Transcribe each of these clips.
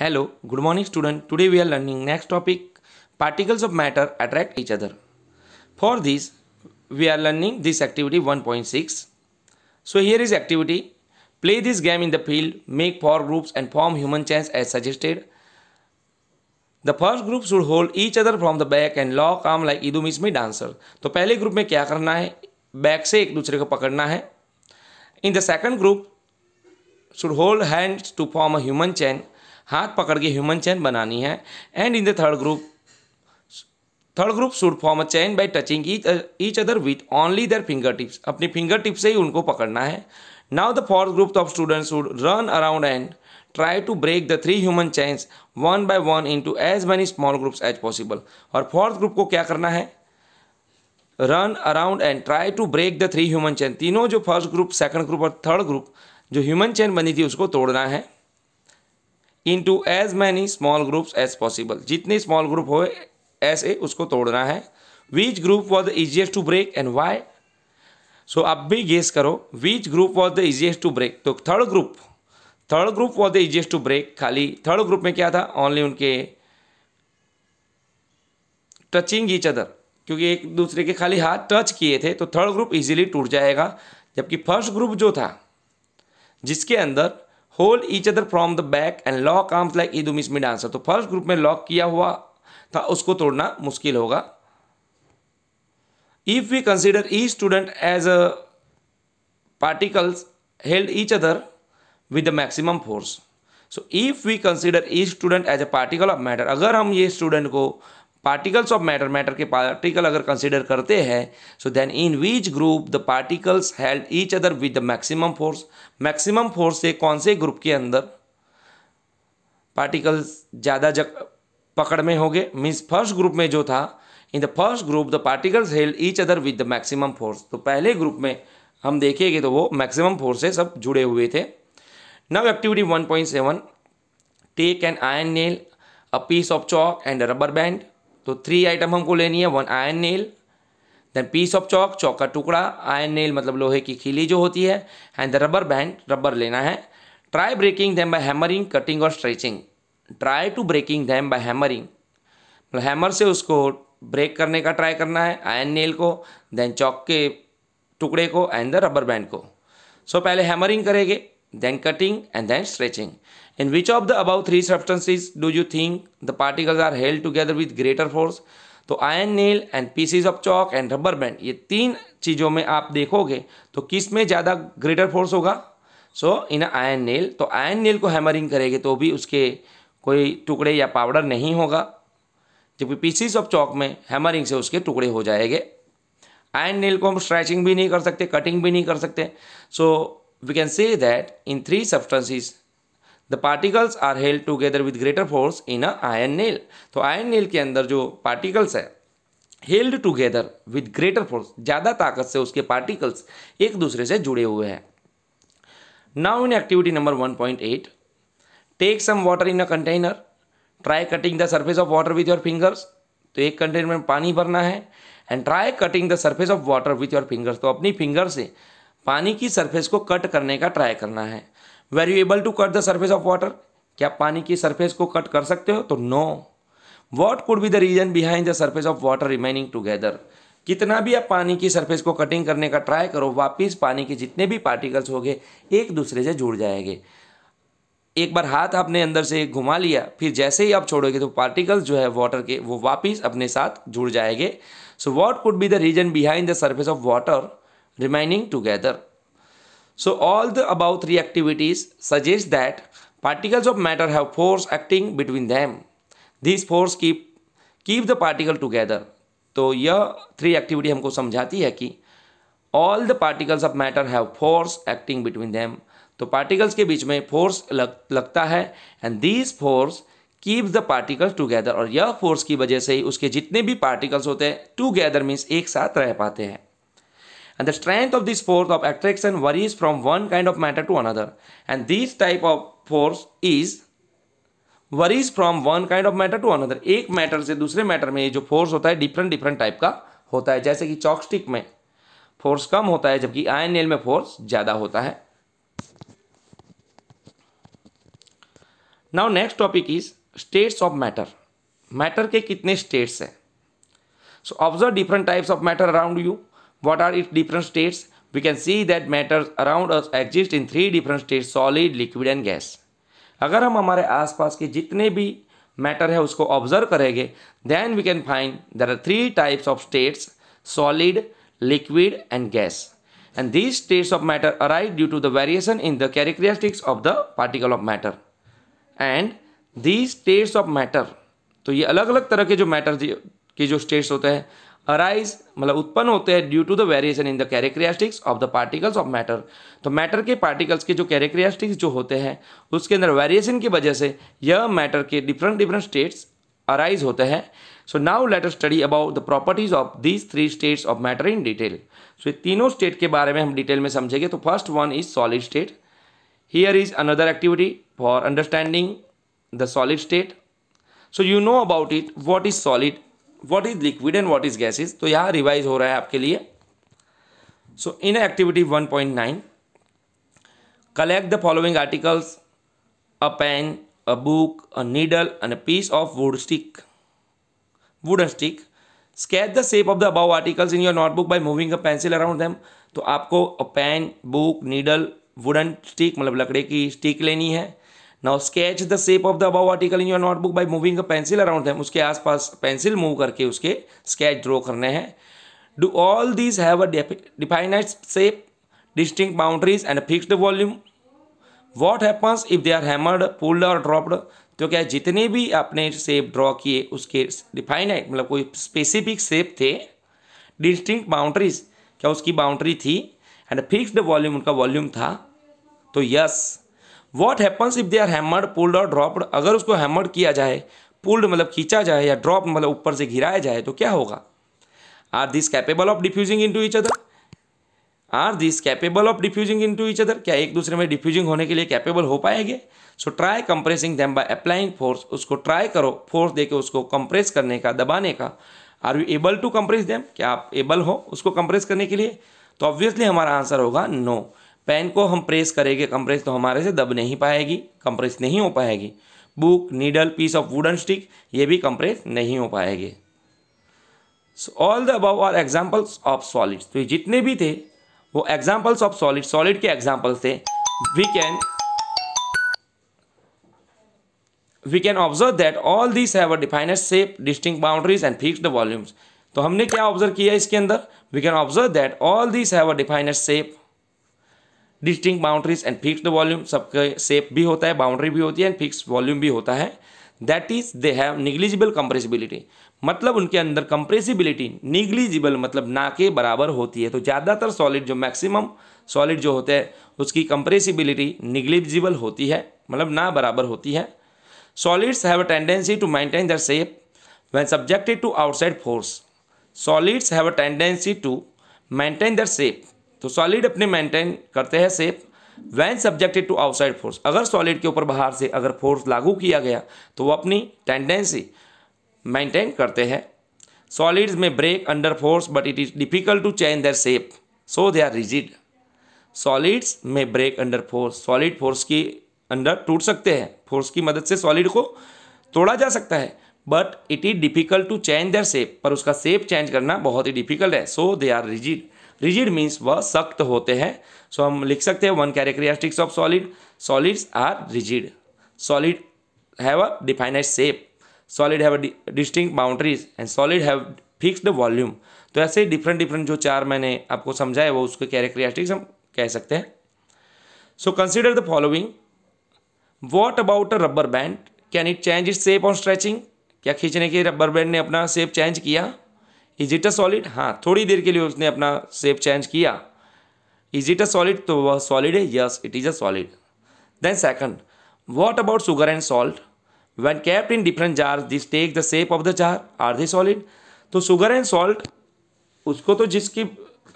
Hello good morning student today we are learning next topic particles of matter attract each other for this we are learning this activity 1.6 so here is activity play this game in the field make four groups and form human chains as suggested the first group should hold each other from the back and lock काम like Idu Mishmi dancer तो पहले group में क्या करना है back से एक दूसरे को पकड़ना है in the second group should hold hand to form a human chain हाथ पकड़ के ह्यूमन चैन बनानी है and in the third group third group should form a chain by touching each other with only their finger tips अपनी finger tip से ही उनको पकड़ना है now the fourth group of students should run around and try to break the three human chains one by one into as many small groups as possible और fourth group को क्या करना है run around and try to break the three human chain तीनों जो first group second group और third group जो human chain बनी थी उसको तोड़ना है into as many small groups as possible जितने स्मॉल ग्रुप हो ऐसे उसको तोड़ना है which group was the easiest to break and why so अब भी गेस करो which group was the easiest to break तो third group third group was the easiest to break खाली थर्ड ग्रुप में क्या था ओनली उनके टचिंग ईच अदर क्योंकि एक दूसरे के खाली हाथ टच किए थे तो थर्ड ग्रुप इजीली टूट जाएगा जबकि फर्स्ट ग्रुप जो था जिसके अंदर hold each other from the back and lock arms like Idu Mishmi dancer तो फर्स्ट ग्रुप में लॉक किया हुआ था उसको तोड़ना मुश्किल होगा if we consider each student as a particles held each other with the maximum force so if we consider each student as a particle of matter अगर हम ये स्टूडेंट को पार्टिकल्स ऑफ मैटर मैटर के particle अगर consider करते हैं so then in which group the particles held each other with the maximum force maximum force से कौन से ग्रुप के अंदर पार्टिकल्स ज़्यादा जग पकड़ में हो गए मीन्स फर्स्ट ग्रुप में जो था in the first group the particles held each other with the maximum force तो पहले ग्रुप में हम देखेंगे तो वो मैक्सिमम फोर्स से सब जुड़े हुए थे now activity one point seven take an iron nail a piece of chalk and rubber band तो थ्री आइटम हमको लेनी है one iron nail then piece of chalk chalk का टुकड़ा आयन नेल मतलब लोहे की खीली जो होती है and the rubber band rubber लेना है try breaking them by hammering cutting और stretching try to breaking them by hammering मतलब हैमर से उसको ब्रेक करने का ट्राई करना है आयन नेल को देन चौक के टुकड़े को एंड द रबर बैंड को सो so, पहले हैमरिंग करेंगे then cutting and then stretching. In which of the above three substances do you think the particles are held together with greater force? तो iron nail and pieces of chalk and rubber band ये तीन चीज़ों में आप देखोगे तो किस में ज़्यादा ग्रेटर फोर्स होगा सो इन आयन नील तो आयन नील को हैमरिंग करेंगे तो भी उसके कोई टुकड़े या पाउडर नहीं होगा जबकि पीसीज ऑफ चौक में हैमरिंग से उसके टुकड़े हो जाएंगे आयन नील को हम स्ट्रैचिंग भी नहीं कर सकते कटिंग भी नहीं कर सकते so we can say that in three substances the particles are held together with greater force in a iron nail तो आयन नेल के अंदर जो पार्टिकल्स है held together with greater force ज़्यादा ताकत से उसके पार्टिकल्स एक दूसरे से जुड़े हुए हैं now in activity number one point eight take some water in a container try cutting the surface of water with your fingers तो एक कंटेनर में पानी भरना है and try cutting the surface of water with your fingers तो अपनी finger से पानी की सरफेस को कट करने का ट्राई करना है were you able to cut the surface of water क्या पानी की सरफेस को कट कर सकते हो तो no what could be the reason behind the surface of water remaining together कितना भी आप पानी की सरफेस को कटिंग करने का ट्राई करो वापस पानी के जितने भी पार्टिकल्स होंगे एक दूसरे से जुड़ जाएंगे एक बार हाथ आपने अंदर से घुमा लिया फिर जैसे ही आप छोड़ोगे तो पार्टिकल्स जो है वाटर के वो वापस अपने साथ जुड़ जाएंगे so what could be the reason behind the surface of water remaining together. So all the above three activities suggest that particles of matter have force acting between them. These force keep keep the particle together. तो यह three activity हमको समझाती है कि all the particles of matter have force acting between them तो particles के बीच में फोर्स लग, लगता है and these force keep the particles together और यह फोर्स की वजह से ही उसके जितने भी पार्टिकल्स होते हैं टुगेदर मीन्स एक साथ रह पाते हैं and the strength of this force of attraction varies from one kind of matter to another and this type of force is varies from one kind of matter to another एक matter से दूसरे matter में ये जो force होता है different different type का होता है जैसे कि चॉकस्टिक में फोर्स कम होता है जबकि आयन एल में फोर्स ज़्यादा होता है now next topic is states of matter matter के कितने स्टेट्स हैं so observe different types of matter around you What are its different states? We can see that matter around us exist in three different states solid, liquid and gas. agar hum hamare aas paas ke jitne bhi matter hai usko observe karenge then we can find there are three types of states solid liquid and gas and these states of matter arise due to the variation in the characteristics of the particle of matter and these states of matter तो ये अलग अलग तरह के जो matter के जो states होते हैं अराइज मतलब उत्पन्न होते हैं due to the variation in the characteristics of the particles of matter तो मैटर के पार्टिकल्स के जो कैरेक्रियास्टिक्स जो होते हैं उसके अंदर वेरिएशन की वजह से यह मैटर के डिफरेंट डिफरेंट स्टेट्स अराइज होते हैं so now later study about the properties of these three states of matter in detail so तीनों स्टेट के बारे में हम डिटेल में समझेंगे तो first one is solid state here is another activity for understanding the solid state so you know about it what is solid what is liquid and what is gases तो यहाँ revise हो रहा है आपके लिए so in activity one point nine collect the following articles a pen a book a needle and a piece of wood stick wooden stick sketch the shape of the about articles in your notebook by moving a pencil around them तो आपको pen book needle wooden stick मतलब लकड़े की stick लेनी है now sketch the shape of the above article in your notebook by moving a pencil around है उसके आसपास पेंसिल मूव करके उसके स्केच ड्रॉ करने हैं do all these have a definite shape distinct boundaries and fixed volume what happens if they are hammered pulled or dropped तो क्या जितने भी आपने शेप ड्रॉ किए उसके डिफाइनाइट मतलब कोई स्पेसिफिक शेप थे डिस्टिंग बाउंड्रीज क्या उसकी बाउंड्री थी एंड फिक्सड वॉल्यूम उनका वॉल्यूम था तो yes what happens if they are hammered pulled or dropped अगर उसको हैमर्ड किया जाए पुल्ड मतलब खींचा जाए या ड्रॉप मतलब ऊपर से घिराया जाए तो क्या होगा are this capable of diffusing into each other are this capable of diffusing into each other क्या एक दूसरे में डिफ्यूजिंग होने के लिए कैपेबल हो पाएंगे so try compressing them by applying force उसको ट्राई करो फोर्स दे के उसको कंप्रेस करने का दबाने का are you able to compress them क्या आप एबल हो उसको कंप्रेस करने के लिए तो ऑब्वियसली हमारा आंसर होगा नो no. पेन को हम प्रेस करेंगे कंप्रेस तो हमारे से दब नहीं पाएगी कंप्रेस नहीं हो पाएगी book needle piece of wooden stick ये भी कंप्रेस नहीं हो पाएंगे all the above are examples of solids तो ये जितने भी थे वो एग्जाम्पल्स ऑफ सॉलिड सॉलिड के एग्जाम्पल्स थे we can we can observe that all this have a defined shape distinct boundaries and fixed volumes तो हमने क्या ऑब्जर्व किया इसके अंदर we can observe that all this have a defined shape distinct boundaries and fixed volume सबके shape भी होता है बाउंड्री भी होती है एंड फिक्स वॉल्यूम भी होता है that is they have negligible compressibility मतलब उनके अंदर कंप्रेसिबिलिटी निग्लिजिबल मतलब ना के बराबर होती है तो ज़्यादातर सॉलिड जो मैक्सिमम सॉलिड जो होते हैं उसकी कंप्रेसिबिलिटी निग्लिजिबल होती है मतलब ना बराबर होती है solids have a tendency to maintain their shape when subjected to outside force solids have a tendency to maintain their shape तो सॉलिड अपने मेंटेन करते हैं shape when subjected to outside force अगर सॉलिड के ऊपर बाहर से अगर फोर्स लागू किया गया तो वो अपनी टेंडेंसी मेंटेन करते हैं सॉलिड्स में break under force but it is difficult to change their shape so they are rigid solids में break under force solid force की अंडर टूट सकते हैं फोर्स की मदद से सॉलिड को तोड़ा जा सकता है but it is difficult to change their shape पर उसका शेप चेंज करना बहुत ही डिफिकल्ट है so they are rigid rigid means वह सख्त होते हैं सो so, हम लिख सकते हैं one characteristics of solid solids are rigid solid have a definite shape solid have a distinct boundaries and solid have fixed volume तो ऐसे डिफरेंट डिफरेंट जो चार मैंने आपको समझाए वो उसके कैरेक्टरिस्टिक्स हम कह सकते हैं so consider the following what about a rubber band can it change it shape on stretching क्या खींचने के रबर बैंड ने अपना सेप चेंज किया इज इट अ सॉलिड हाँ थोड़ी देर के लिए उसने अपना सेप चेंज किया इज इट अ सॉलिड तो वह सॉलिड है yes it is a solid then second what about sugar and salt when kept in different jar this take the shape of the jar are they solid तो sugar and salt उसको तो जिसके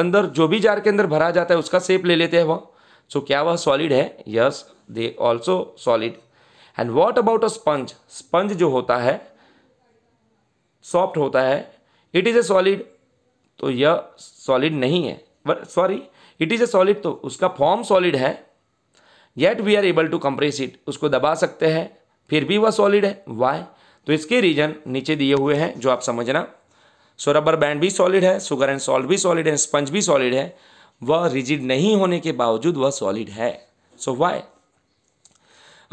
अंदर जो भी jar के अंदर भरा जाता है उसका सेप ले लेते हैं वह सो so, क्या वह सॉलिड है yes they also solid and what about a sponge sponge जो होता है सॉफ्ट होता है इट इज़ ए सॉलिड तो यह सॉलिड नहीं है sorry it is a solid तो उसका फॉर्म सॉलिड है yet we are able to compress it उसको दबा सकते हैं फिर भी वह सॉलिड है वाई तो इसके रीजन नीचे दिए हुए हैं जो आप समझना सो रबर बैंड भी सॉलिड है सुगर एंड सॉल्ट भी सॉलिड है स्पंज भी सॉलिड है वह रिजिड नहीं होने के बावजूद वह सॉलिड है so why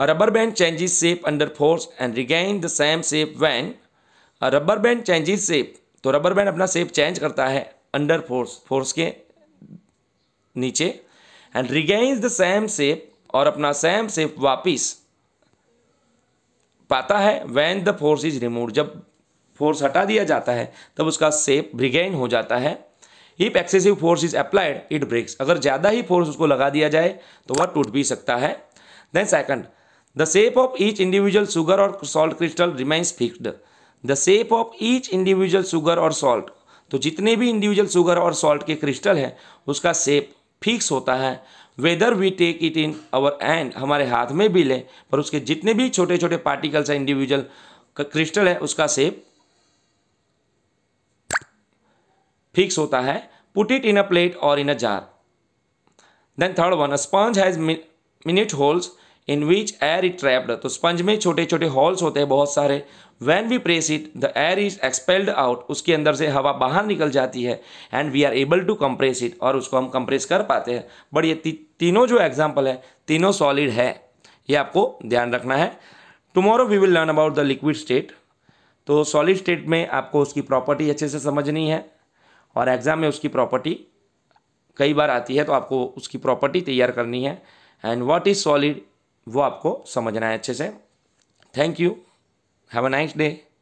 rubber band changes shape under force and regain the same shape when rubber band changes shape तो रबर बैंड अपना सेप चेंज करता है अंडर फोर्स फोर्स के नीचे and regains the same shape और अपना same shape वापिस पाता है when the force is remove जब फोर्स हटा दिया जाता है तब उसका सेप रिगेन हो जाता है if excessive force is applied it breaks अगर ज़्यादा ही फोर्स उसको लगा दिया जाए तो वह टूट भी सकता है then second the shape of each individual sugar or salt crystal remains fixed the shape of each individual sugar और सॉल्ट तो जितने भी इंडिविजुअल शुगर और सॉल्ट के क्रिस्टल हैं उसका सेप फिक्स होता है whether we take it in our hand हमारे हाथ में भी लें पर उसके जितने भी छोटे छोटे पार्टिकल्स हैं इंडिविजुअल क्रिस्टल है उसका सेप फिक्स होता है put it in a plate or in a jar then third one sponge sponge has minute holes in which air is trapped तो स्पंज में छोटे छोटे हॉल्स होते हैं बहुत सारे when we press it the air is expelled out उसके अंदर से हवा बाहर निकल जाती है and we are able to compress it और उसको हम कंप्रेस कर पाते हैं बट ये ती, तीनों जो एग्जाम्पल है तीनों सॉलिड है ये आपको ध्यान रखना है tomorrow we will learn about the liquid state तो सॉलिड स्टेट में आपको उसकी प्रॉपर्टी अच्छे से समझनी है और एग्ज़ाम में उसकी प्रॉपर्टी कई बार आती है तो आपको उसकी प्रॉपर्टी तैयार करनी है एंड वॉट इज़ सॉलिड वो आपको समझना है अच्छे से thank you have a nice day